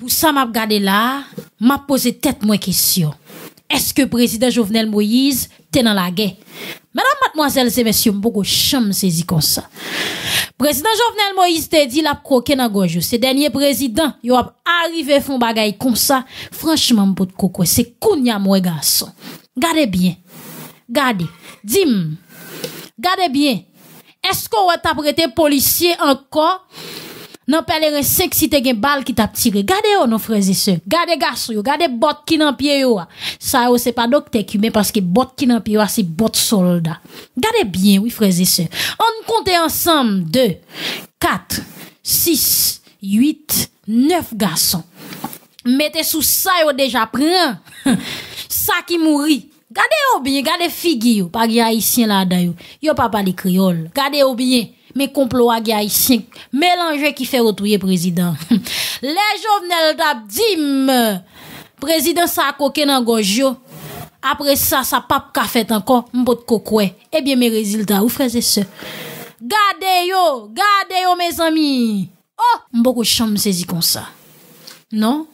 Pour ça, m'a regardé là, m'a posé tête moi question. Est-ce que président Jovenel Moïse t'es dans la guerre? Mesdames, mademoiselles et messieurs, beaucoup cham saisi comme ça. Président Jovenel Moïse te dit l'a croquer dans gorge. Ces dernier président, yo a arrivé font bagay comme ça. Franchement, m'pot coco, c'est kounya moi garçon. Gardez bien. Gardez. Dim. Gardez bien. Est-ce qu'on va t'apprêter policier encore nan pèlerin 5 si te gen bal ki tap tire. Gade yo frères et se. Gade gaso yo, gade bot ki nan pied yo. Sa yo se pa dokte ki parce que bot ki nan pied yo se bot solda. Gade bien, oui et se. On compte ensemble 2, 4, 6, 8, 9 garçons. Mettez sous sa yo déjà pren. sa ki mouri. Gade yo bien, gade figi yo. Pagi haïtien la da yo. Yo papa li kriol. Gade yo bien mais complots à haïtien mélanger qui fait retourner président les Jovenel Dabdim président ça coqué dans gojo après ça ça pape ka fait encore m'bot kokwe. Eh bien mes résultats ou frères et sœurs gardez yo gardez yo mes amis oh m'boko chambre saisi comme ça non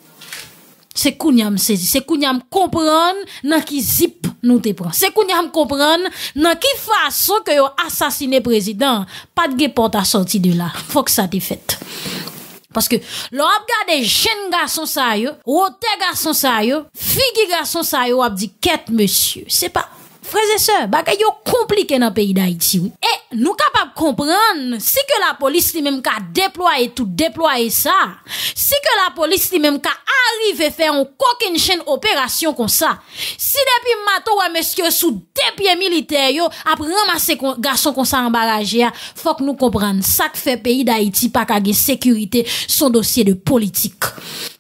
c'est qu'on y a saisi, c'est qu'on y a comprendre dans qui zip nous te prend. C'est qu'on y a comprendre dans qui façon que as assassiné président, pas de porte à sortir de là. Faut que ça soit fait. Parce que, l'on a regardé jeune garçon ça yo, ou garçon ça yo, figue garçon ça yo, a dit quête monsieur. C'est pas Frères et sœurs, bagay yo compliqué dans le pays d'Haïti. Et nous capables de comprendre, si que la police lui-même a déployé tout, déployé ça, si que la police lui-même a arrivé faire une chaîne opération comme ça, si depuis matin, ouais, monsieur, sous deux pieds militaires, yo, après ramasser garçon comme ça il faut que nous comprenions, ça que fait pays d'Haïti, pas qu'à sécurité, son dossier de politique.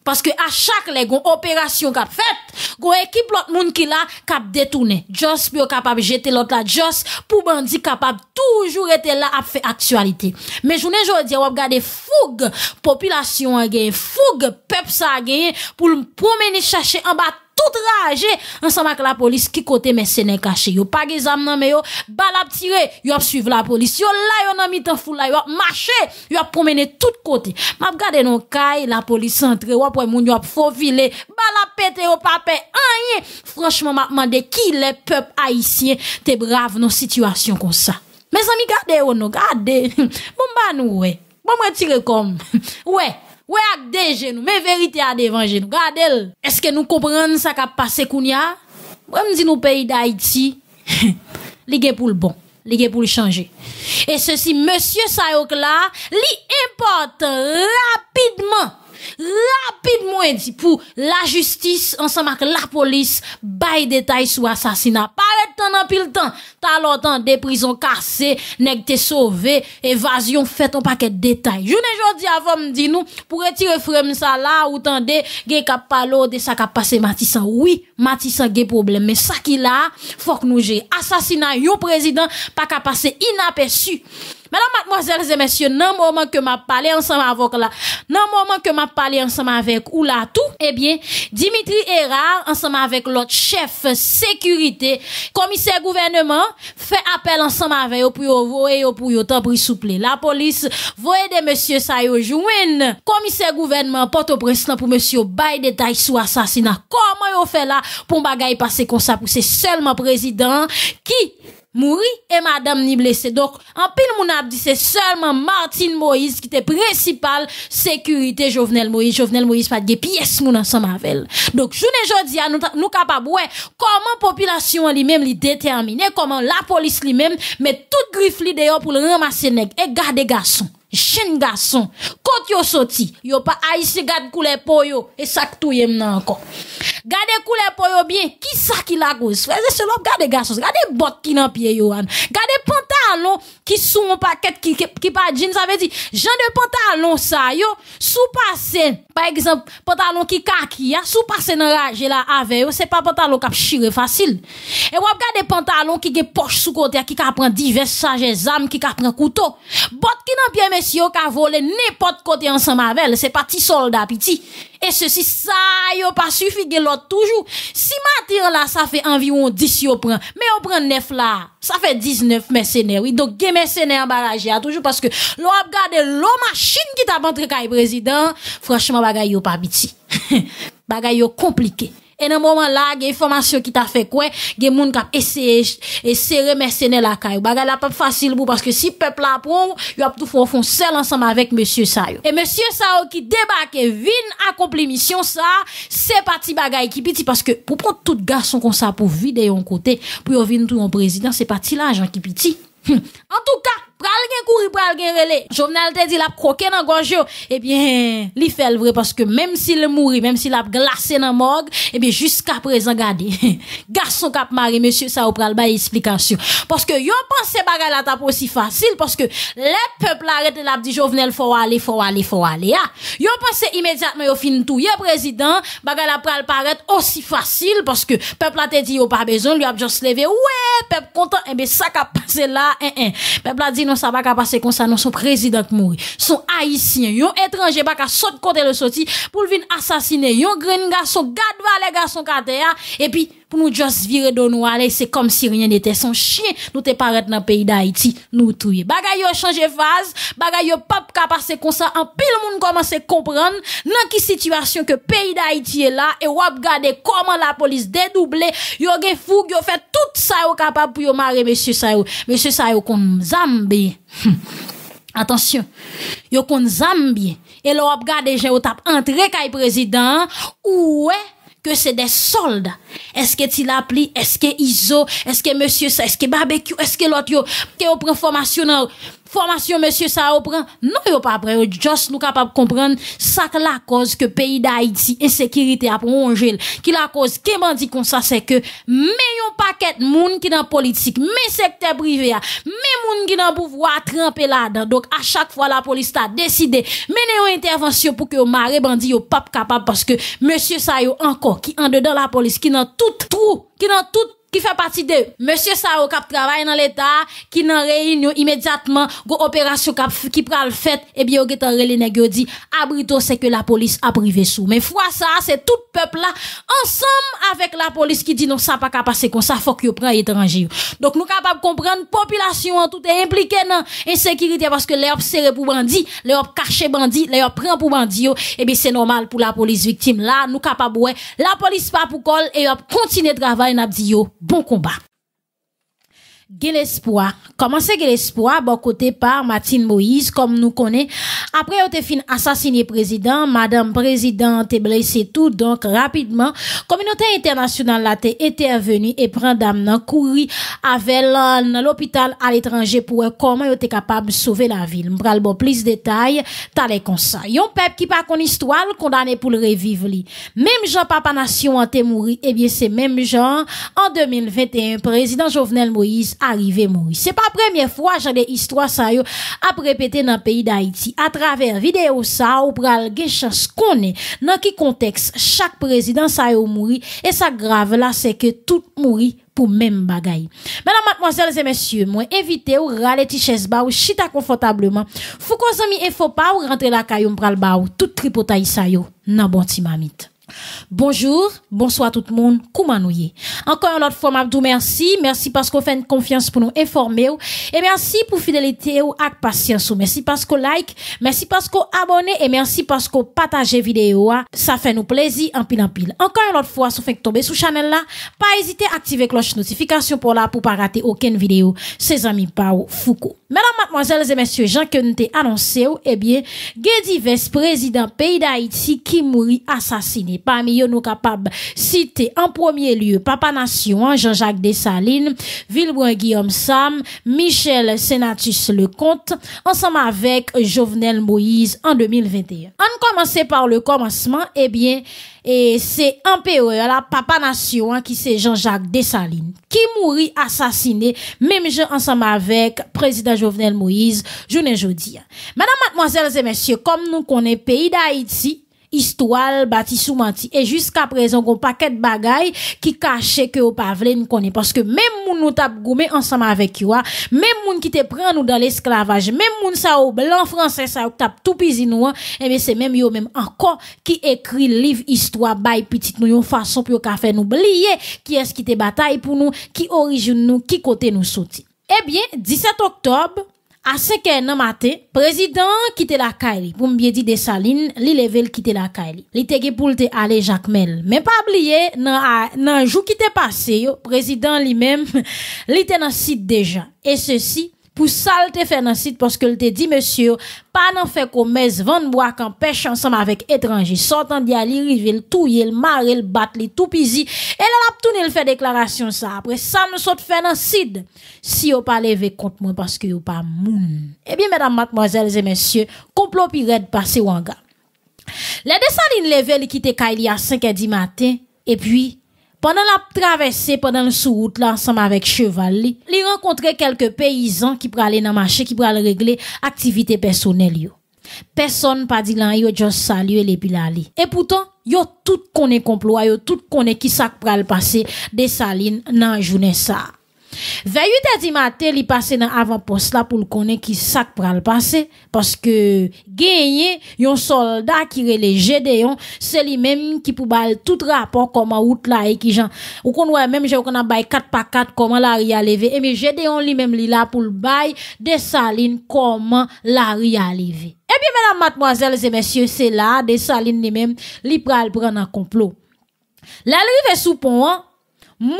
Paske a chak le goun operasyon kap fet, goun ekip lot moun ki la kap detounen. Jos bi yo kapab jete lot la, Jos pou bandi kapab toujou rete la ap fe aksualite. Me jounen jodi, wap gade foug popilasyon a genye, foug pep sa a genye, pou promeni chache an bat, tout rage ensemble avec la police qui côté mais cachés. Yo pas des armes non mais yo balap tiré, yo a suivre la police. Yo là yo nan mitan fou là, yo marché, yo a promené tout côté. M'a regardé non caille, la police entre. ou après moun yo a balle à péter au papé, rien. Franchement m'a demandé qui les peuple haïtien t'es brave dans situation comme ça. Mes amis gardez ou non, gardez. Bon ba nous ouais. Bon moi tirer comme. Ouais. Ouais, à des genoux, mais vérité à devant nous. Gardez Est-ce que nous comprenons ça qui passé Kounia? Moi, me dis nous pays d'Haïti, ligue pour le bon, ligue pour le changer. Et ceci, monsieur Sayok là, li importe rapidement Rapidement, moins dit, pour la justice, ensemble avec la police, bail détail sur assassinat. Pas temps en pile temps. T'as longtemps des prisons cassées, nèg t'es sauvé, évasion fait en paquet de détails. Je jamais dit avant me dit nous, pour retirer frère ça là, ou tendez, gay cap palo de ça cap passé Matissan. Oui, Matissan gay problème, mais ça qui là, faut que nous j'ai assassinat, yon président, pas qu'à passer inaperçu. Madame mademoiselles et messieurs, dans moment que m'a parlé ensemble avec là, non moment que m'a parlé ensemble avec ou là tout, eh bien, Dimitri Erard, ensemble avec l'autre chef sécurité, commissaire gouvernement, fait appel ensemble avec eux pour eux pour La police voyez des messieurs ça yo Commissaire gouvernement porte au président pour monsieur bail détail assassinat. Comment ont fait là pour bagaille passer comme ça pour c'est seulement président qui mouri et madame ni blessé. Donc, en pile, mon a dit, c'est seulement Martine Moïse qui était principale sécurité Jovenel Moïse. Jovenel Moïse pas de pièces mon ensemble avec Donc, j'une jodi, nous, nous capables, ouais, comment population lui-même lui déterminer, comment la police lui-même met toute griffe lui dehors pour le ramasser nèg et garder garçon jeune garçon, quand yo sorti, yo pas haïti garde couleur pour yo et ça touye m'nan encore. Gardez couleur po yo bien, qui ça qui la cause Frère, c'est l'homme garde garçon, gardez bottes qui nan pied yo an. Gardez pantalon qui sou un paquet qui qui pas jean, ça veut dire genre de pantalon ça yo sous passé. Par exemple, pantalon qui kaki ya sous passé nan rage la avec yo, c'est pas pantalon qui chire facile. Et wap garde pantalon qui gen poche sous côté qui ka prend diverses charges armes qui ka prend couteau. Bottes qui nan pied si monsieur a volé n'importe côté ensemble avec c'est pas petit soldat petit. Et ceci, ça, yo pas suffi l'autre toujours. Si matin là, ça fait environ 10 yo prend. Mais on prend 9 là. Ça fait 19 mercenaires. Oui, donc, gen mercenaires barragé toujours parce que l'on a gardé l'eau machine qui t'a rentré le président. Franchement, bagay yo pas petit. bagay yo compliqué. Et dans moment là, il y a information qui t'a fait quoi, il y a monde qui a essayé, de remercier la caille. Bagay la pas facile pour parce que si peuple la prend, il a tout fond seul ensemble avec monsieur Sayo. Et monsieur Sayo qui débarque, vin accompli mission ça, c'est parti bagay qui petit parce que pour prendre tout garçon comme ça pour vider un côté, pour venir tout en président, c'est parti l'argent qui petit. Hum. en tout cas, pral gen courir, pral gen relé journal te dit l'a croqué dans gorge eh bien li fait le vrai parce que même s'il mourit, même s'il a glacé dans morgue et eh bien jusqu'à présent regardez garçon cap mari, monsieur ça pral ba explication parce que yo pensé bagay la tape aussi facile parce que les peuples arrêtent l'a dit Jovenel faut aller faut aller faut aller ah yo pensé immédiatement yo fin touyer président baga la pral paraître aussi facile parce que peuple a te dit yo pas besoin lui a juste levé ouais peuple content et eh bien ça cap passé là hein, hein. peuple non ça va pas passer comme ça non son président mourir son haïtien yon étranger pas qu'à saute côté le sorti pour venir assassiner yon grand garçon garde les garçons et puis pour nous juste virer de nous aller, c'est comme si rien n'était son chien. Nous te paraître dans le pays d'Haïti, nous touye. Bagay yo changé phase, bagay yo pas capable passer comme ça, en pile monde commence à comprendre dans quelle situation que pays d'Haïti est là, et wap gade comment la police dédoublé, yo gen fou, yo fait tout ça yo capable pour yo marrer monsieur ça yo. Monsieur ça yo kon Zambie. Hmm. Attention, yo kon Zambie. Et là, wap gade, j'ai tap entré kay président, ouais, ke se de solde. Eske ti la pli, eske Izo, eske Monsie Sa, eske Barbecue, eske lot yo, ke yo preformasyonan yo. formation monsieur ça prend non yo pas prêt juste nous capable comprendre ça que la cause que pays d'Haïti insécurité a prolongé qui la cause Qui m'a dit comme ça c'est que mais yon paquet monde qui dans politique mais secteur privé mais monde qui dans pouvoir tremper là-dedans donc à chaque fois la police a décidé mais une intervention pour que maré bandit yo pas capable parce que monsieur ça yo encore qui en dedans la police qui dans tout trou qui dans tout qui fait partie de monsieur Sao qui travaille dans l'état qui dans réunion immédiatement go opération qui prend le fait et bien on en relé nèg dit abrito c'est que la police a privé sous mais fois ça c'est tout peuple là ensemble avec la police qui dit non ça pas passer comme ça faut que prend étranger donc nous de comprendre population en tout est impliqué dans insécurité parce que les serré pour bandit les caché bandit les prend pour bandit et eh bien c'est normal pour la police victime là nous capable la police pas pour col et continue travail n'a dit yo bon combat. Gel espoir. Comment c'est espoir? Bon côté par Martine Moïse, comme nous connaît. Après, on te fin assassiné président, madame présidente est blessée tout, donc rapidement, communauté internationale là été intervenue et prend dame nan courir avec l'hôpital à l'étranger pour comment il était capable de sauver la ville. M'bral plus de détails, t'as les conseils. un peuple qui pas qu'on histoire, condamné pour le revivre Même Jean Papa Nation A été mouru, eh bien c'est même Jean, en 2021, président Jovenel Moïse arrivé mourir. C'est pas première fois j'ai des histoires ça yo Après répéter dans le pays d'Haïti. À travers vidéo ça ou pral gen chance koné dans qui contexte chaque président ça yo Mouri et ça grave là c'est que tout Mouri pour même bagaille. Mesdames, mademoiselles et messieurs, moi invité ou rale tiches ba ou chita confortablement. Fou qu'on zami et faut pas ou rentrer la caillou pral ba ou tout tripotaille sa yo nan bon timamite. Bonjour, bonsoir tout le monde, comment nous y Encore une autre fois, Mabdou, merci. Merci parce qu'on fait une confiance pour nous informer. Et merci pour fidélité ou et patience. Merci parce qu'on like, merci parce qu'on abonne et merci parce qu'on partage vidéo. Ça fait nous plaisir en pile en pile. Encore une autre fois, si vous tomber sur channel là, pas hésiter à activer cloche notification pour là pour pas rater aucune vidéo. Ses amis Pao Foucault. Mesdames, mademoiselles et messieurs, Jean que nous annoncé, eh bien, il divers présidents pays d'Haïti qui mourit assassiné. Parmi eux, nous capables citer en premier lieu Papa Nation, Jean-Jacques Dessalines, Villebrun Guillaume Sam, Michel sénatus Lecomte, ensemble avec Jovenel Moïse en 2021. On commence par le commencement, eh bien, et c'est empereur la papa nation hein, qui c'est Jean-Jacques Dessalines qui mourit assassiné même je, ensemble avec président Jovenel Moïse, journée jeudi. Mesdames, mademoiselles et messieurs, comme nous connaissons pays d'Haïti, histoire bâti sous menti et jusqu'à présent qu'on paquet de bagay qui cachait que au pavle nous connaît parce que même moun nous tap goumé ensemble avec yo hein, même moun qui te prend nous dans l'esclavage même moun sa au blanc français ça tap tout pisi nous et hein, eh bien c'est même yo même encore qui écrit livre histoire by petit nous yon façon pour ka faire nous oublier qui est-ce qui te bataille pour nous qui origine nous qui côté nous soutient eh bien, 17 octobre, à 5 h nan le président quittait la Pour me dire des salines, li level quitté la kaili. Li était pou Jacquemel. à pas Mais pas pas nan, a, nan jour qui passé, passé, président lui-même, li était dans site déjà. Et ceci pour ça le fait dans site parce que le te dit monsieur pas n'en fait commerce vendre bois qu'en pêche ensemble avec étranger sortant d'y aller river le touiller le marrer le battre tout et là l'a le fait déclaration ça après ça me saute fait dans site si on pas levé contre moi parce que yo pas moun Eh bien mesdames mademoiselles et messieurs complot pirate passé wanga les level levé, il y Kaili à 5h 10 matin, et puis, pendant la traversée, pendant le sous route là, ensemble avec cheval, il rencontrait quelques paysans qui pourraient aller dans le marché, qui pourraient régler activité personnelle yo. Personne pas dit là, yo just saluer les pilali. Et pourtant, yo tout connaît complot, yo tout connaît qui ça le passer des salines dans journée ça. 28 dit il matin, il passe dans avant-poste là pour le connaître qui sac pral passer parce que gagné un soldat qui les Gédéon, c'est lui-même qui pour bal tout rapport comment route là et qui gens ou qu'on même j'ai qu'on a bail 4 par 4 comment la a levé et eh mais Gédéon lui-même li là pour le bail des salines comment la a levé. Eh bien mesdames mademoiselles et messieurs, c'est là des salines lui-même li pral prendre un complot. L'arrivée sous pont hein. Moun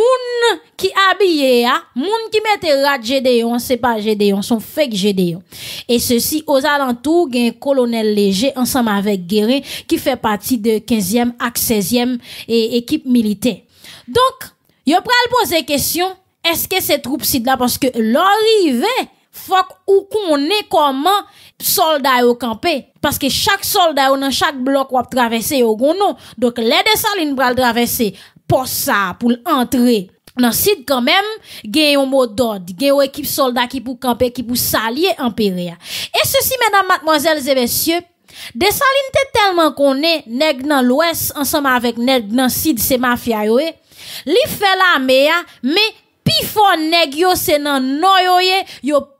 qui habillé, moun qui mette rat Gédéon, c'est pas Gédéon, son fake Gédéon. Et ceci, aux alentours, un colonel léger, ensemble avec Guérin, qui fait partie de 15e à 16e et équipe militaire. Donc, yo pral poser question, est-ce que ces troupes ci là, parce que l'arrivée, faut ou qu'on comment soldats au campé parce que chaque soldat dans chaque bloc ou traverser au nom. donc les salines pral traverser pour ça pour entrer dans site quand même gagne un mot d'ordre une équipe soldat qui pour camper qui pour s'allier en péria et ceci mesdames mademoiselles et messieurs des salines tellement qu'on est nèg dans l'ouest ensemble avec nèg dans sud c'est mafia eh. li fait la mais pi fo nèg c'est dans noyoyé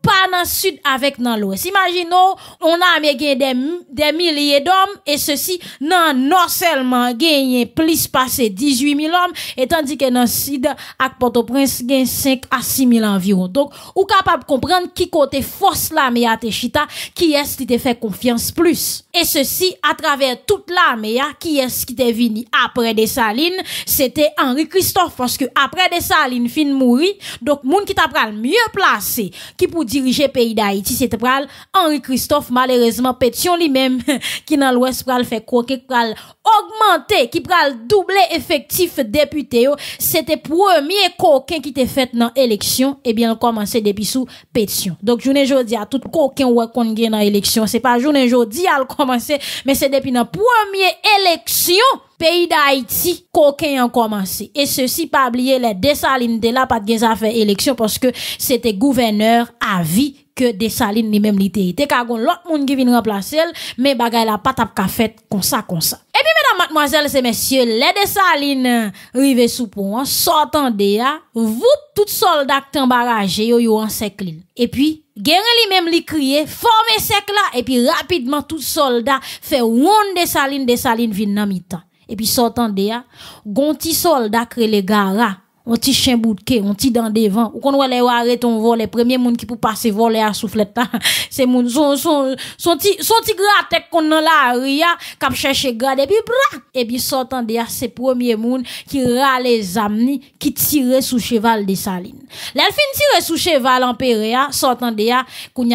pas dans le sud avec dans l'ouest. Imaginons, on a gagné des, milliers d'hommes et ceci, non, non seulement gagné plus passé 18 000 hommes, et tandis que dans le sud, à Port-au-Prince, gagne 5 à 6 000 environ. Donc, ou capable de comprendre qui côté force l'armée à Téchita qui est-ce qui te fait confiance plus. Et ceci, à travers toute l'armée, hein, qui est-ce qui t'est venu après des salines, c'était Henri Christophe, parce que après des salines, fin mourir, donc, monde qui t'a le mieux placé, qui pour dire diriger pays d'Haïti, c'était pral Henri Christophe, malheureusement, pétion lui-même, qui dans l'ouest pral fait croquer, pral augmenter, qui pral doubler effectif député, c'était premier coquin qui était fait dans l'élection, et bien, commencé depuis sous pétion. Donc, journée jeudi à tout coquin ou qu'on gagne dans l'élection, c'est pas journée jodi à le commencer, mais c'est depuis la première élection, pays d'Haïti, coquin a commencé. Et ceci, pas oublier les Dessalines de là, pas de fait élection parce que c'était gouverneur à vie que Dessalines lui-même l'était. T'es qu'à l'autre monde qui vient remplacer, mais bagay la pas tap ka fait comme ça, comme ça. Et puis, mesdames, mademoiselles et messieurs, les Dessalines rive sous pont, hein, sortant de là, vous, tout soldat t'embarragé, yo, yo, en seclin. Et puis, guerriers lui-même lui criait, formez sec là, et puis rapidement tout soldat fait one Dessalines, Dessalines vin nan mi-temps et puis sortant de là gon ti soldat les gara on ti chien boutke on ti dans devant ou qu'on les ware on vol les premiers mouns qui pour passer voler à soufflette c'est moun son son son ti, son ti gratte qu'on nan la ria kap chercher et puis bra et puis sortant de là c'est premier moun qui râle les amis, qui tirait sous cheval de saline l'elfine tire sous cheval en péréa sortant de y a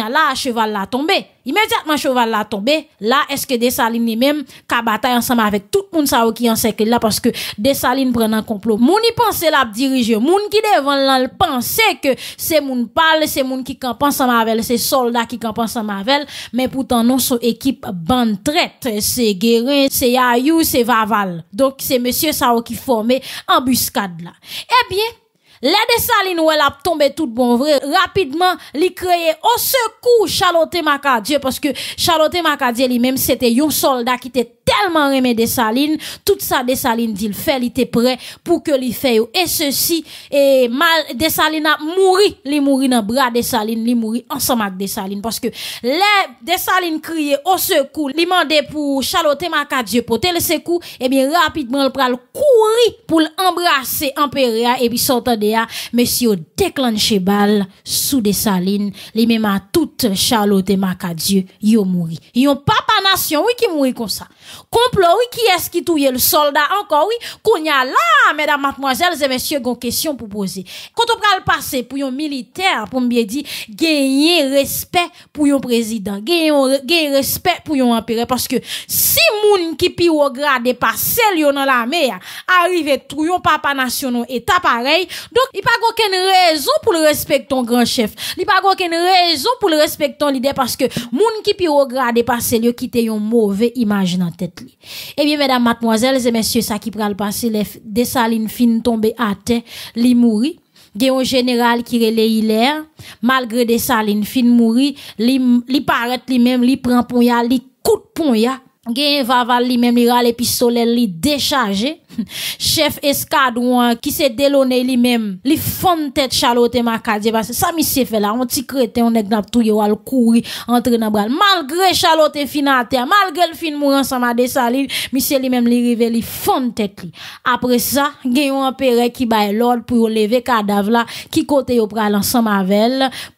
là cheval là tombé Immédiatement, cheval là tombé. Là, est-ce que Dessaline lui-même, qu'a bataille ensemble avec tout le monde ça qui en cercle là, parce que Dessaline prend un complot. Moun y pense la diriger. Moun qui devant là, pense que c'est moun parle, c'est moun qui campe ensemble avec, c'est soldat qui campe ensemble avec, mais pourtant, non, son équipe bande traite. C'est Guérin, c'est Yaïou, c'est Vaval. Donc, c'est monsieur ça qui formé embuscade là. Eh bien, les où elle a tombé tout bon vrai. Rapidement, li créé au secours Charlotte Macadie. parce que Charlotte Macadie lui-même, c'était un soldat qui était tellement aimé Salines, tout ça des dit fait, il était prêt pour que lui fait et ceci et mal Salines a mouru, il mouri dans bras Salines, il mouri ensemble avec Salines, parce que les Salines criait au secours, il demandait pour Charlotte Macadieu pour le secours et eh bien rapidement le pral courir pour l'embrasser Impéria et puis sortir de là monsieur déclenché balle sous salines les même à toute Charlotte Macadieu, n'y mouri. pas papa nation oui qui mouri comme ça. Complot, oui, qui est-ce qui touille le soldat encore, oui? Qu'on y a là, mesdames, mademoiselles et messieurs, une question pour poser. Quand on prend le passé pour un militaire, pour bien dire, gagner respect pour un président, gagner respect pour un empire, parce que si moun qui pire au grade passé, yon dans la mer, arrive tout un papa national état pareil, donc, il pas aucune raison pour le respect ton grand chef. Il pas aucune raison pour le respect ton leader, parce que moun qui regarder au grade passé, qui quitte une mauvais image eh bien, mesdames, mademoiselles et messieurs, ça qui pral passer, les salines fin tombé à terre, li mourir, des un général qui relè hilaire, malgré salines fin fines li, li paret li même, li prend pour ya, li coup de Gen vaval li même li rale pistolel li déchargé chef escadron qui se delone li même li fon tête Charlotte makadye, Parce sa mi se fe la, on ti krete, an ek nap touye al kouri, entre dans bras malgre chalote finate, malgré le fin mourant ça ma desa li, li même li rive li fon tête li. Après sa, gen yon apere ki baye lod pour lever leve là qui ki kote yo pral ansan pour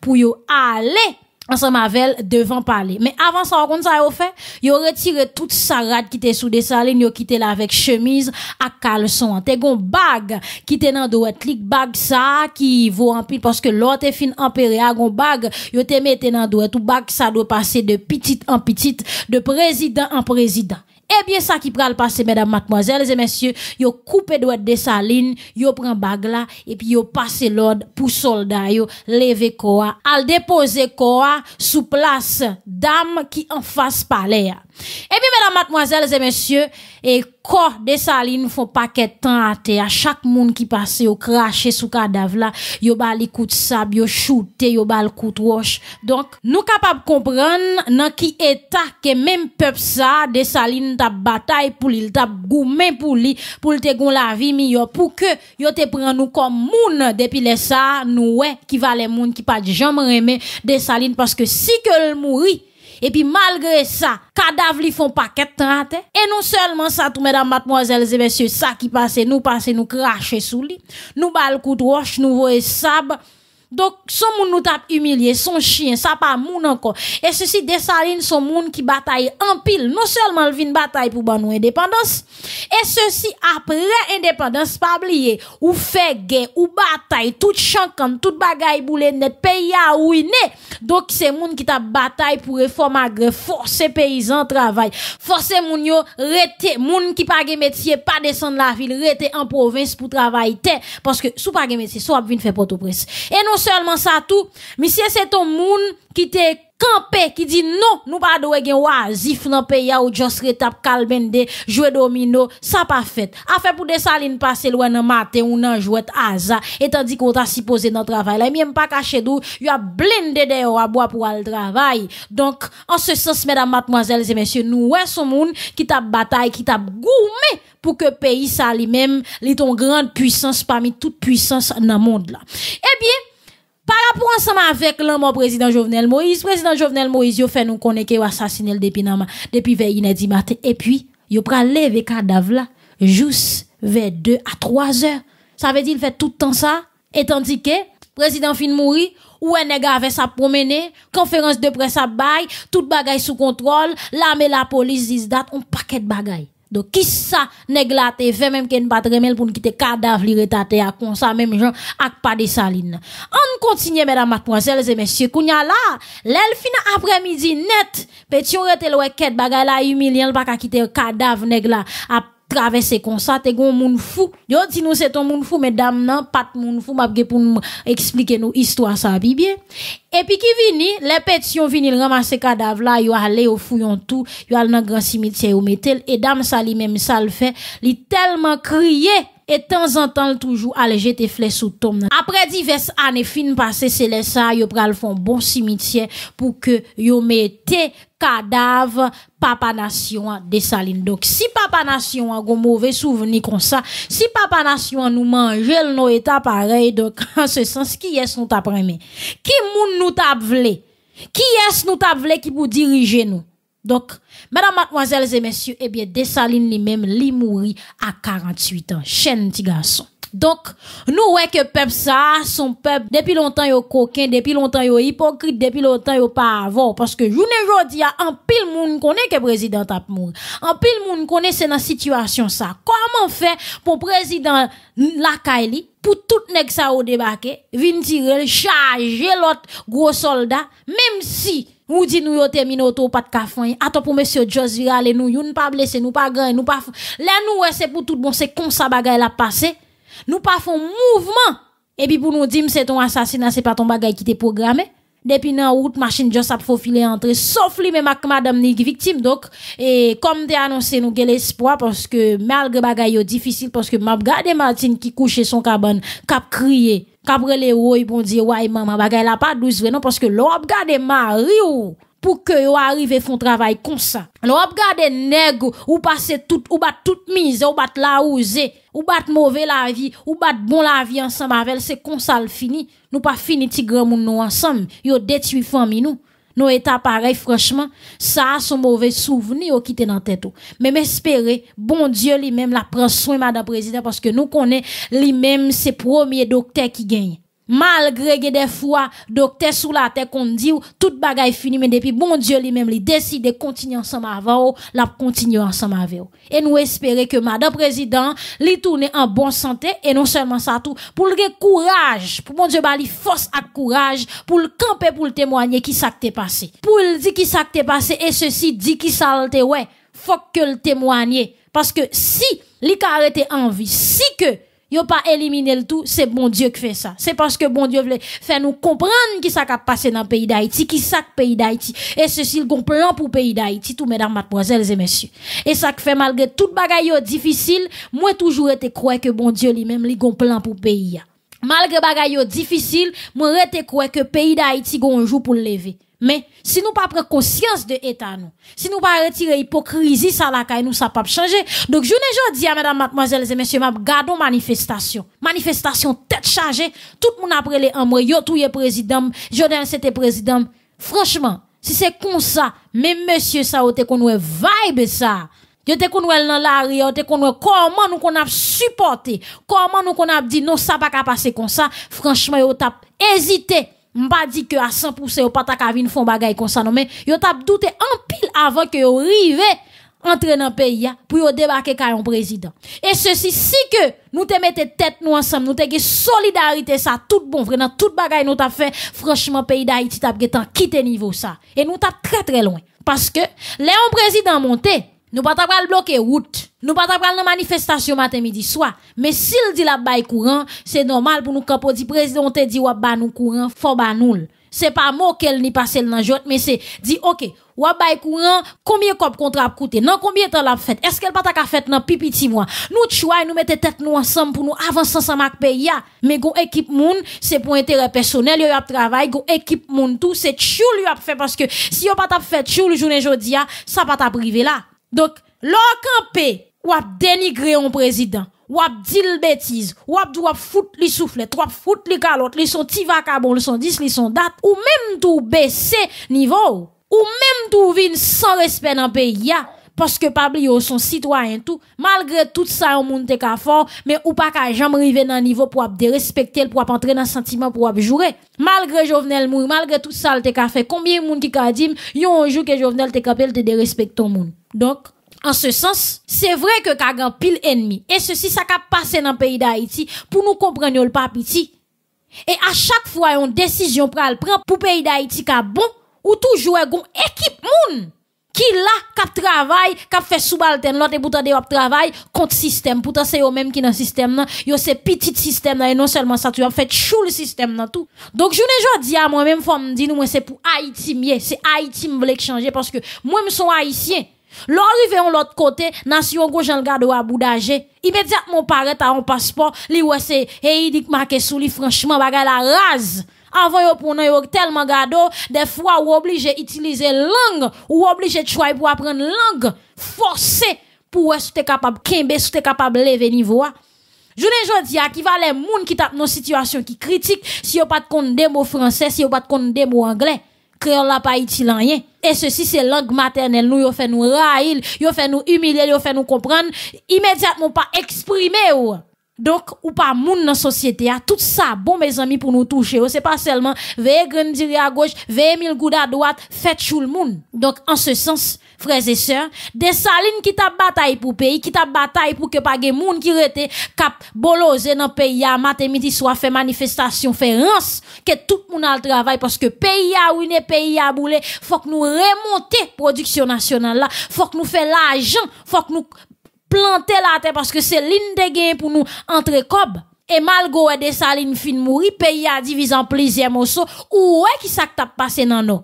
pou yo aller ensemble avec devant parler. Mais avant ça, on ça au fait, ils retiré toute sa rade qui était sous des salines, ils a quitté là avec chemise à caleçon. T'es gon bag qui était dans droite clic bag ça qui vaut en pile parce que l'autre est fin empéré à gon bag, qui est été dans doigt tout bag ça doit passer de petite en petite, de président en président. Eh bien, ça qui le passer, mesdames, mademoiselles et messieurs, yo coupé doigt de saline, yo prend bague là, et puis yo passé l'ordre pour soldats yo lever koa, al déposer koa sous place dame qui en face palais eh bien mesdames, mademoiselles et messieurs, et corps des salines font paquet temps à Chaque monde qui passe, au craché sous cadavre là, yo bal les coups de sable, yo shooté, yo bal coup de roche. Donc, nous capables comprendre dans qui état que même peuple ça, des salines t'a bataille pour lui, t'a goumé pour lui, pour te gon la vie meilleur, pour que yo te prend nous comme moun depuis les ça, nous ouais, qui va les mounes, qui pas jamais aimer des salines parce que si que le mourit, et puis malgré ça, cadavres lui font paquet trente. Et non seulement ça, tout mesdames, mademoiselles et messieurs, ça qui passe, nous passe, nous cracher sous lui. Nous balle roche, nous voyons sable, donc, son moun nous tape humilié, son chien, ça pas moun encore. Et ceci, des salines son moun qui bataille en pile. Non seulement le vin bataille pour ban indépendance. Et ceci, après indépendance, pas oublier, ou fait guerre, ou bataille, tout comme tout bagaille boule net, pays à ou Donc, c'est moun qui tape bataille pour réforme agré, forcer paysans travail, forcer moun yo, rete, moun qui pas métier, pas descendre la ville, rete en province pour travailler Parce que, sous pas métier, soit vin fait porte au prince Et non seulement ça tout, monsieur c'est ton monde qui t'est campé qui dit non, nous pas de gen oisif nan pays ou just retap kalbende, jouer domino, ça pas fait. A fait pour des salines passer loin dans matin ou nan jouet aza, et tandis qu'on t'a supposé dans travail. Là, même pas caché d'où, y a blindé de à boire pour le travail. Donc, en ce sens, mesdames, mademoiselles et messieurs, nous, ouais, son monde qui t'a bataille, qui t'a gourmé pour que pays ça lui-même, lui ton grande puissance parmi toute puissance dans le monde là. Eh bien, par rapport ensemble avec l'amour président Jovenel Moïse, président Jovenel Moïse, yo fait nous connaître qu'il assassiné depuis depuis veille lundi matin et puis yo pral lever cadavre là juste vers 2 à 3 heures. Ça veut dire il fait tout le temps ça et dit que président fin mourir ou un gars avait sa promener, conférence de presse à bail, tout bagaille sous contrôle, l'armée la police disent date un paquet de bagaille qui ça, néglaté fait, même qu'il pas remel pour quitter cadavre, li à comme ça, même gens, ak pas de saline. On continue, mesdames, mademoiselles et messieurs, kounya là, l'elfine après-midi net, pétion rete le week bagay la humiliant, pas qu'à quitter cadavre, nèg traverser comme ça, t'es un monde fou. Yo dit nous c'est un monde fou, mesdames non pas monde fou, m'a pour expliquer nos histoires ça bien. Et puis qui vini, les pétitions vini ramasser cadavre là, yo aller au fouillon tout, yo allé dans grand cimetière, yo mettel et dame ça lui même ça le fait, a tellement crié et temps en temps toujours aller jeter fleurs sous tombe. Après diverses années fin passées, c'est les ça, yo pral font bon cimetière pour que yo mettez cadavre papa nation des salines. Donc si papa nation a un mauvais souvenir comme ça, si papa nation nous mange nos états pareil donc en ce sens qui est nous t'a Qui moun nous t'a Qui est ce nous t'a qui pour diriger nous? Donc, madame mademoiselles et messieurs, eh bien, salines lui-même, lui mourit à 48 ans. Chène, petit garçon. Donc, nous, ouais, que peuple ça, son peuple, depuis longtemps, yo coquin, depuis longtemps, yo hypocrite, depuis longtemps, yo pas avant. Parce que, journée a un pile monde connaît que président a mouru. Un pile monde connaît c'est situation ça. Comment faire pour président la pour tout nèg ça au débarquer, venir tirer, charger l'autre gros soldat, même si, ou dit nous yo terminé auto pas de kafan. Attends pour monsieur Jos virale nous, yon pas blessé, nous pas gagne, nous pas Là nous c'est pour tout bon, c'est comme ça bagaille la passé. Nous pas font mouvement. Et puis pour nous dire c'est ton assassinat, c'est pas ton bagaille qui t'est programmé. Depuis nan route machine Jos a filer entrer sauf lui même madame ni victime donc et comme t'es annoncé nous gel l'espoir, parce que malgré bagaille difficile parce que m'a regardé Martine qui couchait son cabane cap crier les le ils bon dire « Ouais, maman bagay la pas douze non, parce que lop garde mari ou, pour que yo arrive font travail comme ça' Lop nègre neg ou passe tout, ou bat tout mise ou bat la ouze, ou bat mauvais la vie, ou bat bon la vie ensemble elle c'est comme ça l'fini fini, pas pas fini ti grand moun nou ensemble. yo detui famille nous nos états pareils, franchement, ça, a son mauvais souvenir qui quitter dans tête. Oh. Mais m'espérer, bon Dieu lui-même, la prend soin, Madame présidente, parce que nous connaissons lui-même, c'est premiers docteur qui gagnent. Malgré que des fois, docteur sous la tête qu'on dit, toute bagaille fini, mais depuis bon Dieu lui-même, il décide de continuer ensemble avant la continuer ensemble avec Et nous espérons que madame président, lui tourne en bonne santé, et non seulement ça tout, pour le courage, pour bon Dieu, bah, lui force à courage, pour le camper, pour le témoigner qui ça passé. Pour le dire qui ça t'est passé, et ceci dit qui ça passé ouais, faut que le témoigner. Parce que si, lui arrêté en vie, si que, Yo pas éliminé le tout, c'est bon Dieu qui fait ça. C'est parce que bon Dieu veut faire nous comprendre qui ça qui passé dans le pays d'Haïti, qui ça pays d'Haïti. Et ceci le plan pour le pays d'Haïti, tout mesdames, mademoiselles et messieurs. Et ça que fait malgré tout bagaille difficile, moi toujours été croire que bon Dieu lui-même li gon plan pour le pays. Malgré bagaille difficile, moi été croire que le pays d'Haïti gon un jour pour le lever. Mais si nous pas prendre conscience de l'état nous, si nous pas retirer hypocrisie ça la caille nous ça pas changer. Donc je ne dit à mesdames mademoiselles et messieurs, m'a gardons manifestation. Manifestation tête chargée, tout le monde après les en yo tout est président, Jordan c'était président. Franchement, si c'est comme ça, mais monsieur ça te qu'on nous vibe ça. Yo te qu'on la ri, te nous comment nous qu'on supporté. Comment nous nous qu'on non, ça non ça pas pa passer comme ça. Franchement, yo tap hésité ne dit que à 100% au pas ta ka font bagay comme ça non mais yo t'a douté en pile avant que yo rive entrer dans pays pour yo débarquer un président. Et ceci si que nous te mettez tête nous ensemble, nous te solidarité ça tout bon vraiment tout toute bagay nous t'a fait franchement pays d'Haïti t'a quitter niveau ça et nous t'a très très loin parce que les président monté nous pas le bloquer route. Nous pas pas de manifestation matin midi soir. Mais s'il dit la bail courant, c'est normal pour nous quand dit président te dit ou ba nous courant, faut ba nous. C'est pas moi qu'elle ni passé dans jote, mais c'est dit OK, ou bay courant, combien cop contrat coûter? Dans combien temps l'a fait? Est-ce qu'elle pas ta fait dans pipi ti mois? Nous choix nous mettez tête nous ensemble pour nous avancer ensemble avec pays Mais gon équipe moun, c'est pour intérêt personnel, yo a travail, gon équipe moun tout, c'est chou lui a fait parce que si yo pas ta fait chou le journée jodia, ça pas ta privé là. Donc, camper, ou à dénigrer un président, ou à dire bêtise, ou à foutre les soufflets, ou à foutre les calottes, les sont vacabons, les sont dix, les sont dates, ou même tout baisser niveau, ou même tout vin sans respect dans le pays, parce que pabli yo son citoyens tout, Malgré tout ça, on monde te ka Mais mais ou pas ka jam rive nan niveau pour pour de entrer pou pour entre jouer. sentiment pour jouer. jovenel moun, malgré tout ça, le te ka fait Combien monde ki ka dit yon jour, que jovenel te kapel te monde En ce sens, c'est vrai que Kagan pile ennemi. Et ceci, ça a passé dans le pays d'Haïti pour nous comprendre le papiti Et à chaque fois, une décision le prend pour le pays d'Haïti qu'à bon ou toujours une équipe moun qui là cap travail cap fait subalterne l'autre pour de travail contre système pourtant c'est eux même qui dans système là yo c'est petit système là et non seulement ça tu as fait chou le système là tout donc jamais dit à moi même faut me dire nous c'est pour Haïti mieux c'est Haïti me veut changer parce que moi me sont haïtien L'arrivée on l'autre côté, nation gauche le garde à boudager. Immédiatement paraît à un passeport, li ouais c'est hey dit marqué sous franchement bagay la rase. Avant, yo pour yo tellement gado, des fois, ou obligé utiliser langue, ou obligé de pour apprendre langue, forcé, pour être capable kembe, si capable lever niveau. Je ne dis qui va les moun qui tapent nos situations qui critiquent si yon pas de compte des mots français, si yon pas de compte des mots anglais. Créole la pas rien. Et ceci, c'est langue maternelle. Nous, yo fait nous rail, yo fait nous humilier, yo fait nous comprendre. Immédiatement, pas exprimer, ou. Donc, ou pas moun dans société, a tout ça, bon mes amis, pour nous toucher. Oh, c'est pas seulement, Veillez grandir à gauche, veillez mille gouda à droite, faites chou le monde. Donc, en ce sens, frères et sœurs, des salines qui t'a bataille pour pays, qui t'a bataille pour que pas des moun qui rete cap bolose dans pays, à matin, midi, soir, fait manifestation, fait rance, que tout monde a le travail, parce que pays a ouiné, pays a boulé, faut que nous remonter production nationale là, faut que nous fait l'argent, faut que nous planter la terre parce que c'est l'une des gains pour nous entre cob. Et malgré des salines fin mourir, pays a divisé en plusieurs morceaux. Ou ouais, qui ça t'a passé dans nous?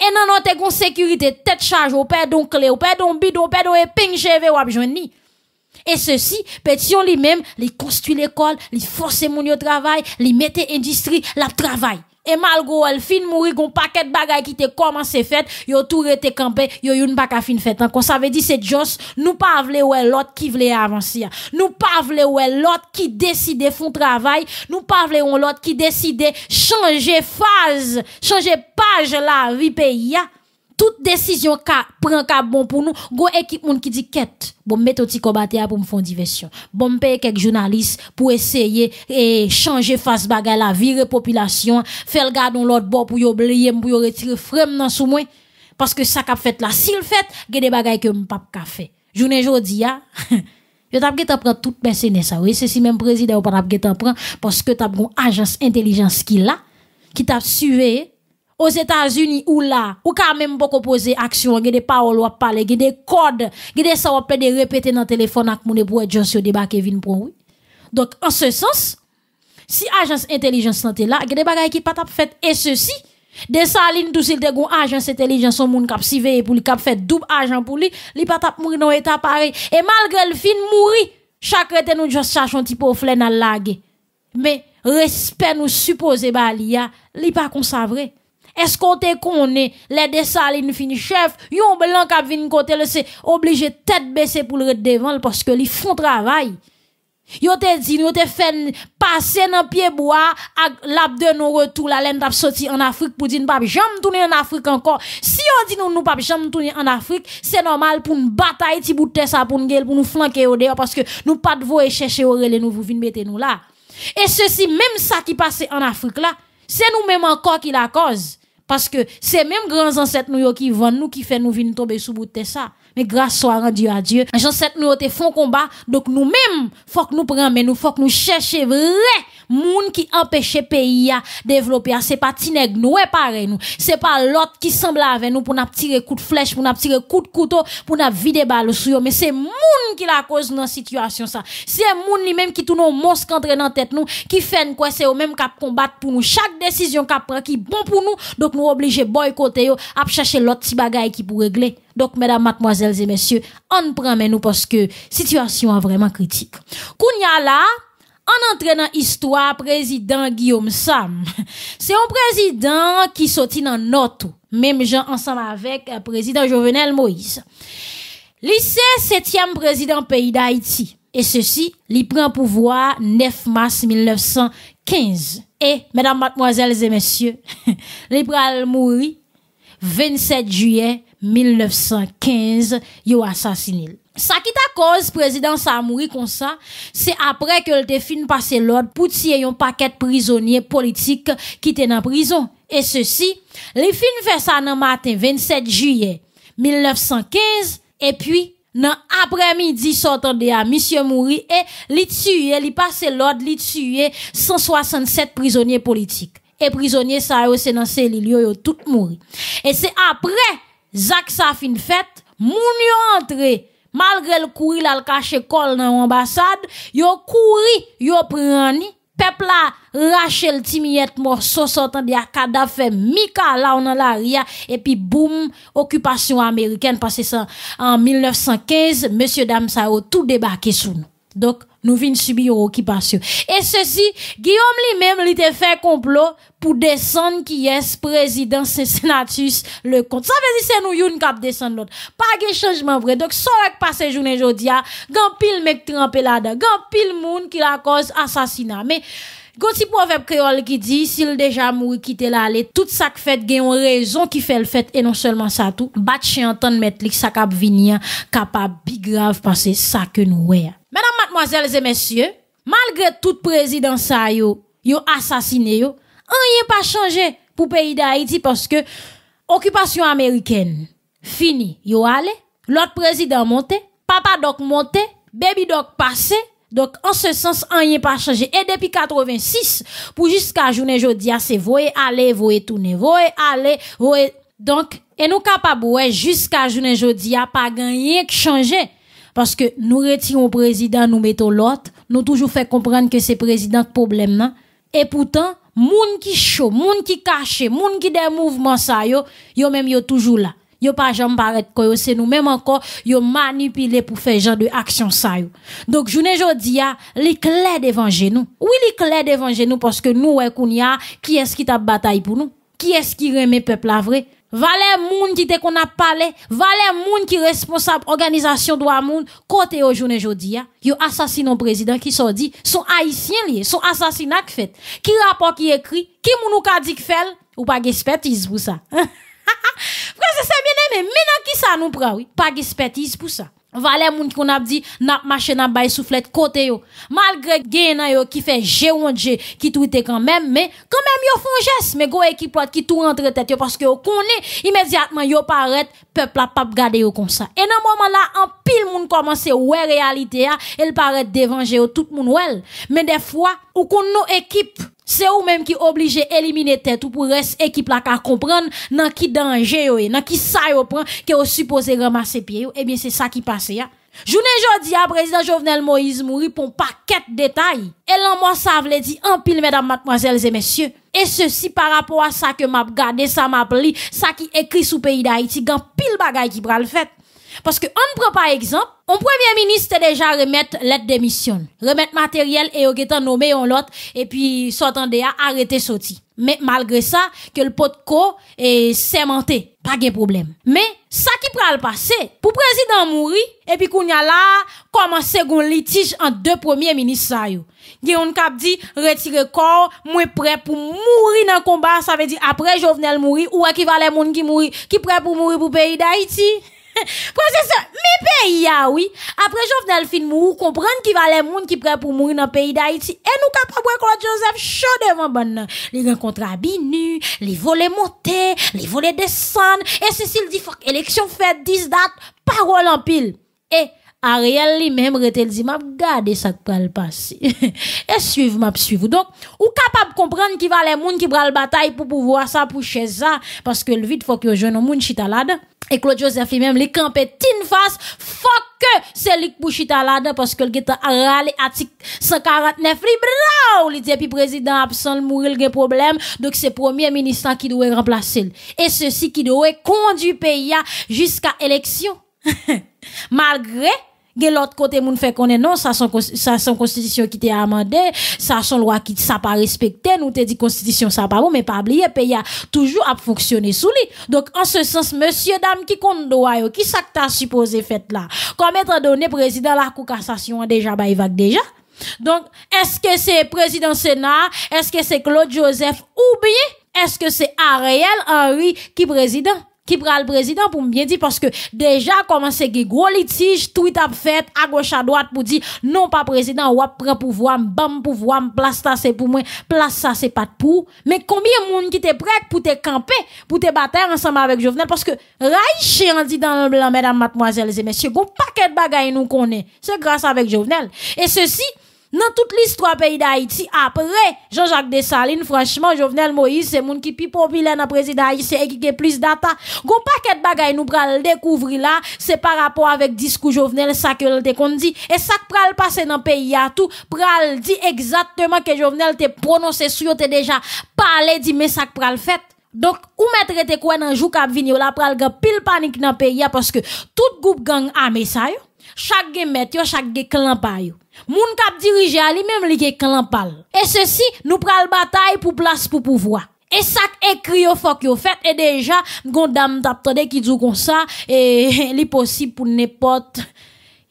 Et non, non, t'es sécurité, tête charge, ou père donc clé, ou perdon donc bidon, ou perdon donc épingle, cheve, ou Et ceci, petition lui-même, lui construit l'école, les force mon travail, lui mette industrie, la travail et malgré elle fin mouri gon paquet bagay qui te commencé fait yo tout été campé yo une pas ka fin fait Quand ça veut dire c'est juste nous pas vle ou l'autre qui voulait avancer nous pas vle ou l'autre qui décide font travail nous pas vle on l'autre qui décide changer phase changer page la vie pays toute décision ka prend ka bon pour nous go équipe moun qui dit quête bon mettre petit combattre pour me faire diversion bon payer quelques journalistes pour essayer et eh, changer face bagarre la vie la population faire le gardon l'autre bord pour oublier pour retirer frem dans sous moi parce que ça qu'a fait là s'il fait il des bagailles que mon pa qu'a fait journée jodi a Yo tap ge prend tout personne ça oui c'est si même président ou pas tap prend parce que tap une agence intelligence qui l'a qui t'a suivi aux États-Unis ou là, ou quand même beaucoup poser action, des paroles ou parler, des codes, des ça ou de répéter dans téléphone avec mon pour Johnson débarquer vinn pour oui. Donc, en ce sens, si agence intelligence santé là, des bagages qui pas fait et ceci, des salines tout s'il te gon agence intelligence son moun kap sive pour lui cap fait double agent pour lui, li pas t'a mourir dans état pareil. Et malgré le fin mourir, chaque été nous juste cherchons un petit peu flène à laguer. Mais respect nous supposé ba li a, li pas vrai. Est-ce qu'on te connaît les salines fini chef, yon blanc qui vin côté le C'est obligé tête baissée pour le devant parce que les font travail. Yo te dit nous te fait passer dans pied bois à l'ab de nos retours la laine t'a sorti en Afrique pour dire pas jamais tourner en Afrique encore si on dit nous nous pas jamais tourner en Afrique c'est normal pour une bataille bout de ça pour nous flanquer au parce que nous pas de pas chercher au relais nous vous nous mettre nous là et ceci même ça qui passait en Afrique là c'est nous même encore qui la cause parce que c'est même grands ancêtres nous qui vendent nous qui fait nous venir tomber sous bout de ça mais grâce soit rendu à Dieu. Jean cette nous avons fait combat, donc nous-mêmes, faut que nous prenions, mais nous faut que nous cherchions vrai monde qui empêche pays à développer. Ah, c'est pas tineg nous, c'est pareil nous. C'est pas l'autre qui semble avec nous pour nous tirer coup de flèche, pour nous tirer coup de couteau, pour nous vider balle sur Mais c'est monde qui la cause dans la situation ça. C'est monde lui-même qui tourne au monstre entrent dans tête nous, qui fait quoi c'est au même cap combat pour nous. Chaque décision qu'a prend qui bon pour nous, donc nous obligés boycotter, à chercher l'autre petit bagaille qui pour régler. Donc, mesdames, mademoiselles et messieurs, on prend nous parce que situation est vraiment critique. Kounya là, en entraînant dans président Guillaume Sam, c'est un président qui sortit dans notre, même gens ensemble avec euh, président Jovenel Moïse. Lycée, septième président pays d'Haïti. Et ceci, il prend pouvoir 9 mars 1915. Et, mesdames, mademoiselles et messieurs, il pral mourir 27 juillet 1915 yo assassiné. Ça qui ta cause président ça mouri ça, ça, ça, que que que te fin passé l'ordre pour tirer un paquet de prisonniers politiques qui étaient en prison. Et ceci, le fin fait ça matin 27 juillet 1915, et puis, dans après midi sortant de à Monsieur mouri et les tuer passé passer l'ordre a 167 prisonniers politiques et prisonniers ça c'est dans ces lieux yo tout mouri. Et c'est après Zak sa fin fête, moun yo entré malgré le courir là le cacher col dans l'ambassade, yo couri, yo prani, peuple là Rachel Timiette morceau sortant des cadavre Mika là on la ria et puis boum occupation américaine passé ça en 1915 monsieur dame ça tout débarqué sous nous donc, nous venons subir occupation. Et ceci, Guillaume lui-même, il a fait complot pour descendre qui est président Senatus le compte. Ça veut dire c'est nous qui cap descendre l'autre. Pas de changement vrai. Donc, ça va passer journée aujourd'hui, ah, grand pile mec trempé là-dedans, grand pile monde qui la cause assassinat. Mais, Goti proverbe créole qui dit, s'il déjà mouri, quitte te aller, tout ça que fait, gagne raison qui fait le fait, et non seulement ça tout, bat chien entendre mettre ça à venir, hein, capable, big grave, parce ça que nous ouais. Mesdames, mademoiselles et messieurs, malgré tout président ça yo, yo assassiné yo, rien pas changé pour pays d'Haïti parce que occupation américaine, fini, yo allez l'autre président monté, papa doc monté, baby doc passé, donc, en ce sens, est pas changé. Et depuis 86, pour jusqu'à journée jeudi, ah, c'est voyez aller, voyez tourner, voyez allez, voyez. Donc, et nous capables, jusqu'à journée jeudi, ah, pas gagné que changer. Parce que nous retirons le président, nous mettons l'autre, nous toujours fait comprendre que c'est président le problème, hein. Et pourtant, monde qui chaud, monde qui caché, monde qui des mouvements, ça, yo, yo même yo toujours là yo pas jamais paraître c'est nous Même encore yo manipuler pour faire genre de action ça yo. Donc journée jodia les clés clair devant nous. Oui les clés devant nous parce que nous ouais qui est-ce qui a bataille pour nous Qui est-ce qui remet peuple à vrai Valère moun qui te qu'on a pale, valè moun ki responsable organisation do a moun, kote yo jounen jodi ya, yo qui président ki sont haïtiens son sont liye, son assassinat qui ki écrit qui ekri, ki ou ka dit fel, ou pas d'expertise pour ça Mais c'est bien aimé. Maintenant, qui ça nous prend, oui? Pas d'expertise pour ça. Valè moun ki kon ap di, nap mache nan bay souflet kote yo. Malgre gen nan yo ki fe je wonje, ki twite kan mais men, kan yo fon jes, men go ekipot ki tout rentre tet yo, que yo konen, immédiatement yo paret, peuple pap pas gade yo kon sa. E nan moment la, en pile moun komanse wè realite ya, el paret devanje yo, tout moun mais des fois ou kon nou équipe c'est eux même qui oblige éliminer tête ou pour reste équipe là qu'à comprendre dans qui danger yo dans qui ça yo prend que vous supposé ramasser pied Et eh bien c'est ça qui passe ya. Journée jodi a président Jovenel Moïse mouri pour paquet détail. Et là moi ça veut dire en pile mesdames mademoiselles et messieurs. Et ceci par rapport à ça que m'a gardé, ça m'a pli, ça qui écrit sous pays d'Haïti, gan pile bagay qui pral fait. Parce que on prend pas exemple, on premier ministre déjà remettre l'aide démission, remettre matériel et au getan nommé en l'autre et puis sortant déjà, arrêter sorti. Mais malgré ça, que le pot corps est cimenté, pas de problème. Mais ça qui le passé. pour président mourir et puis qu'on y a là commencer un litige entre deux premiers ministres ça yo. on cap dit retirer corps, moins prêt pour mourir dans le combat, ça veut dire après Jovenel mourir ou équivalent monde qui mourir, qui prêt pour mourir pour pays d'Haïti ça mi pays, ya, ah oui. après Jovenel fin mou, y ki va les moun ki pour pour mourir nan pays d'Haïti. et nous kapabwe Claude Joseph chaud devant ban nan. Li renkontra les li vole les li vole et et Cécile dit, fuck, élection fè 10 dates, parole en pile. et Ariel lui-même retel dit m'a garder ça qui le passé et suivre m'a suivre. Donc ou capable comprendre qui va les monde qui le bataille pour pouvoir ça pour chez ça parce que le vide faut que jeune monde chita là-dedans. Et Claude Joseph lui-même, les campé tin face, faut que c'est lui pour chita là parce que le gars a râlé à 149 li bravo, il dit puis président absent, mourir des problèmes. » donc c'est premier ministre qui doit remplacer. Et ceci qui doit conduire pays jusqu'à élection. Malgré gen l'autre côté moun fait non ça son ça constitution qui est amendée, ça son loi qui ça pas respecté nous te dit constitution ça pas mais pas oublier pays a toujours à fonctionner sous lui donc en ce sens monsieur dame qui compte droit qui ça t'a supposé fait là comme étant donné président la cour cassation déjà bah va déjà donc est-ce que c'est président sénat est-ce que c'est Claude Joseph ou bien est-ce que c'est Ariel Henry qui président qui prend le président pour me bien dire parce que déjà commencé des gros litiges tweet a fait à gauche à droite pour dire non pas président ou prend pouvoir bam pouvoir place ça c'est pour moi place ça c'est pas pour mais combien de monde qui t'es prêt pour te camper pour te battre ensemble avec Jovenel parce que raïche en dit dans le blanc mesdames mademoiselles et messieurs go paquet de bagaille nous connaît c'est grâce avec Jovenel et ceci dans toute l'histoire pays d'Haïti, après Jean-Jacques Dessalines, franchement, Jovenel Moïse, c'est mon qui plus populaire dans le président d'Haïti et qui a plus data. Gon paquet de bagaille nous pral découvrir là, c'est par rapport avec discours Jovenel, ça que te dit. Et ça que pral passé dans le pays à tout, pral dit exactement que Jovenel te prononcé sur te déjà parlé, dit mais ça que pral fait. Donc, ou mettre te quoi dans le jour qui a là pral pile panique dans le pays parce que tout groupe gang a ça yo chaque gen chaque clan Moun kap dirige à lui-même li gen clan Et ceci, nous pral bataille pour place pour pouvoir. Et ça écrit au fuck yo fait. Et déjà, gondam t'attendé qui dit comme ça, et li possible pour n'importe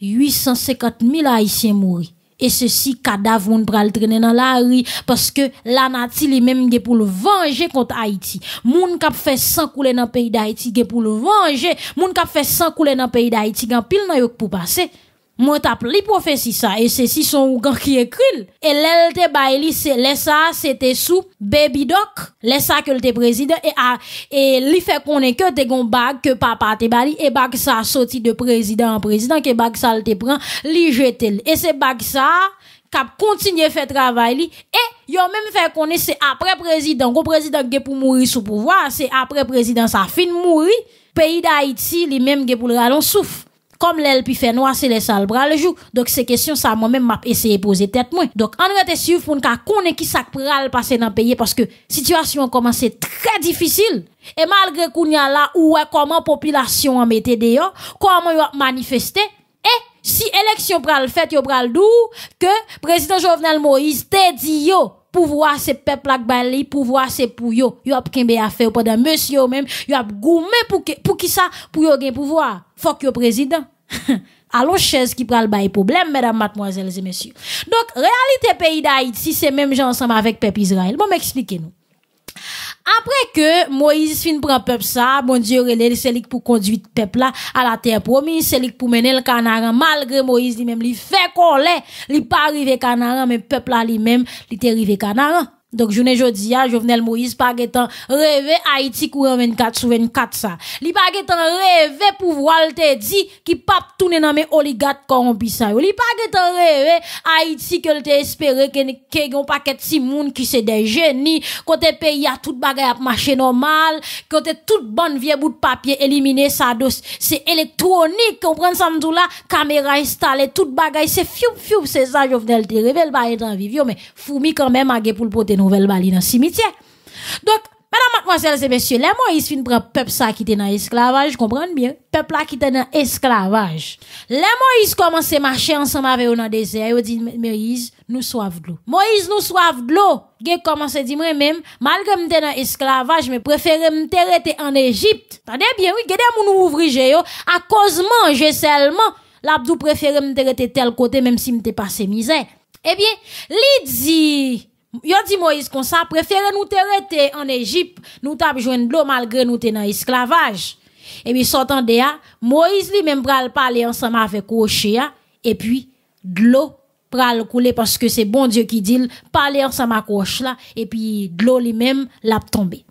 850 000 haïtiens mourir et ceci cadavre on le traîner dans la rue parce que la nati li même est pour le venger contre Haïti moun k'ap fait 100 couler dans pays d'Haïti gè pour le venger moun k'ap fait 100 couler dans pays d'Haïti gè pile nan yo pour passer moi tap li profesi sa, et si son ougan ki ekril. E lèl te bay li, se ça c'était se te sou, baby doc, les ça que le président. et a, et li qu'on est que te gon bag que papa te bali, et bag ça sorti de président en président ke bag ça le te pran, li jetel. E se bag ça kap continuer fait travail. li, e yo même fait qu'on se après président. kon président qui pour mourir sou pouvoir, c'est après président ça fin mouri, pays d'Haïti li même ge pou l ralon souffre comme l'aile puis fait noir, c'est les sales bras le jour. Donc, ces questions, ça, moi-même, m'a essayé de poser tête, moi. Donc, en rete suivre pour nous connaître qui ça pral passer dans le pays parce que situation a commencé très difficile. Et malgré qu'on y a là, ouais, comment population a mettait dehors, comment ils a manifesté, et si élection pral fait, yo pral dou, que président Jovenel Moïse te dit yo, pouvoir c'est peuple que bali, pouvoir c'est pour yo. Yo a kembe a fait pendant monsieur même, yo a goumé pour qui ça, pour yo gen pouvoir. fuck yo président. Allons chaise qui pral bail problème mesdames mademoiselles et messieurs. Donc réalité pays d'Haïti c'est même gens ensemble avec peuple Israël. Bon m'expliquez-nous. Après que Moïse fin prend peuple ça, bon Dieu c'est lui pour conduire peuple là à la terre promise, c'est lui pour mener le canaran. malgré Moïse lui-même lui fait coller, il pas arrivé canaran, mais peuple là lui-même, il est arrivé canaran. Donc, je ne jodi, a, Jovenel Moïse, pas temps rêver Haïti courant 24 sur 24, ça. Li pas temps rêver pouvoir te dit, qui pape tourne dans mes oligarques corrompus, ça. Li pas temps rêver Haïti que espéré qu'il que, que pas paquet si moun qui c'est des génies, côté pays a tout bagay à marché normal, côté tout bonne vieille bout de papier éliminé, ça dos, c'est électronique, prend ça m'dou là, caméra installée, tout bagay, c'est fiou fiou, c'est ça, Jovenel te pas bah, en vivio, mais fourmi quand même à pour le pote nouvelle bali dans cimetière. Donc, Madame, mademoiselle et messieurs, les Moïse fin prend peuple ça qui était dans esclavage, comprenez bien. Peuple là qui était dans esclavage. Les Moïse commence à marcher ensemble avec eux dans le désert. Ils disent, Moïse, nous soif de l'eau. Moïse, nous soif de l'eau. Ils commence à dire, moi-même, malgré que dans esclavage, mais préfère me en Égypte. Tendez bien, oui, gardez mon yo. à cause manger seulement. L'abdou préfère me tel côté, même si me passé misère. Eh bien, l'idée Yo dit e Moïse comme ça, préférez nous te en Égypte, nous besoin de l'eau malgré nous t'en dans esclavage. Et puis sortant de là, Moïse lui-même pral parler ensemble avec Oshia et puis de l'eau pral couler parce que c'est bon Dieu qui dit parler ensemble avec là. et puis de l'eau lui-même l'a e tombé.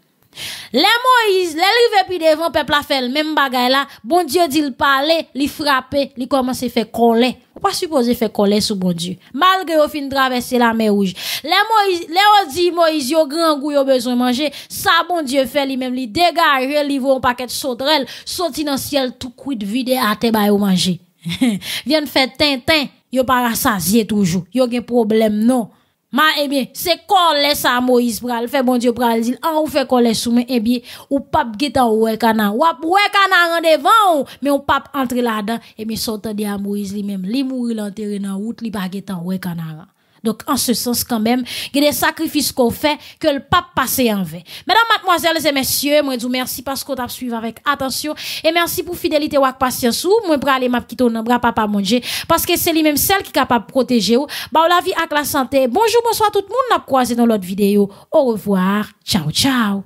Les Moïse, les rivets puis devant peuple a fait le même bagaille là. Bon Dieu dit le parler, il frapper, il commence à faire coller. Pas supposé faire coller sous bon Dieu. Malgré au fin traverser la mer rouge. Les Moïse, les dit Moïse, yo grand goût, yo besoin manger. Ça bon Dieu fait lui-même, il dégage, il a un paquet de sauterelles, sorti dans ciel tout cuit vide à te bailler manger. viennent faire tintin, yo pas rassasié toujours. Yo gen problème non. Ma, eh bien, c'est collé ça Moïse pral fait bon Dieu pral dire en ah, ou fait collé sous mais eh bien ou pape guetan en oué kana eh, ou ou kana rendez-vous mais ou pape entre là-dedans eh bien sortant de Moïse lui-même Lui, mourir l'enterré dans route li pa guetan ou oué donc, en ce sens, quand même, il y a des sacrifices qu'on fait que le pape passe en vain. Mesdames, mademoiselles et messieurs, moi, je vous merci parce qu'on t'a suivi avec attention et merci pour fidélité ou patience ou, moi, pour aller m'apquitter au bras papa manger parce que c'est lui-même celle qui est capable de protéger ou, bah, la vie avec la santé. Bonjour, bonsoir tout le monde, n'a croisé dans l'autre vidéo. Au revoir. Ciao, ciao.